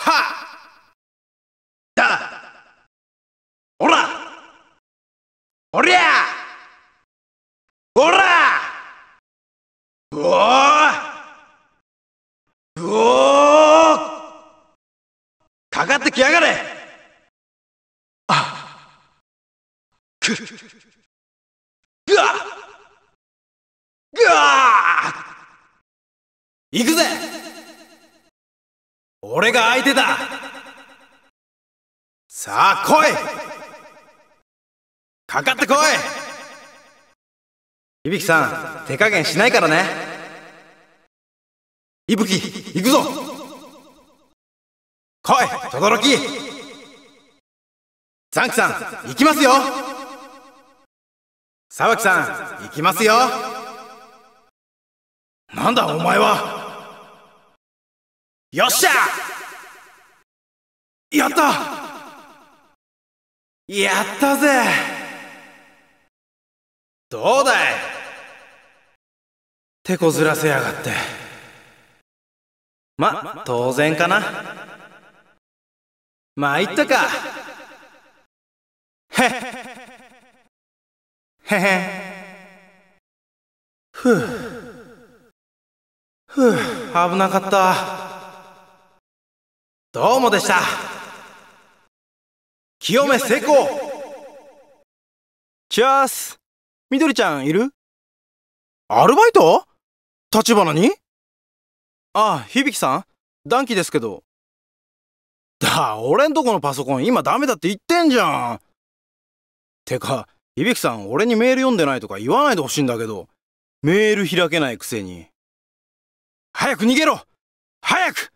はだらおりゃらおおかかってきやがれあく行くぜ俺が相手ださあ来いかかってこい響さん手加減しないからね伊吹行くぞ来い轟ザンクさん行きますよ沢木さん行きますよなんだお前はよっしゃやったやったぜどうだい手こずらせやがってま当然かなまあいったかへへへへふうふう危なかったどうもでした清め成功チャースみちゃんいるアルバイト立花にああ響さん暖気ですけどだ俺んとこのパソコン今ダメだって言ってんじゃんてか響さん俺にメール読んでないとか言わないでほしいんだけどメール開けないくせに早く逃げろ早く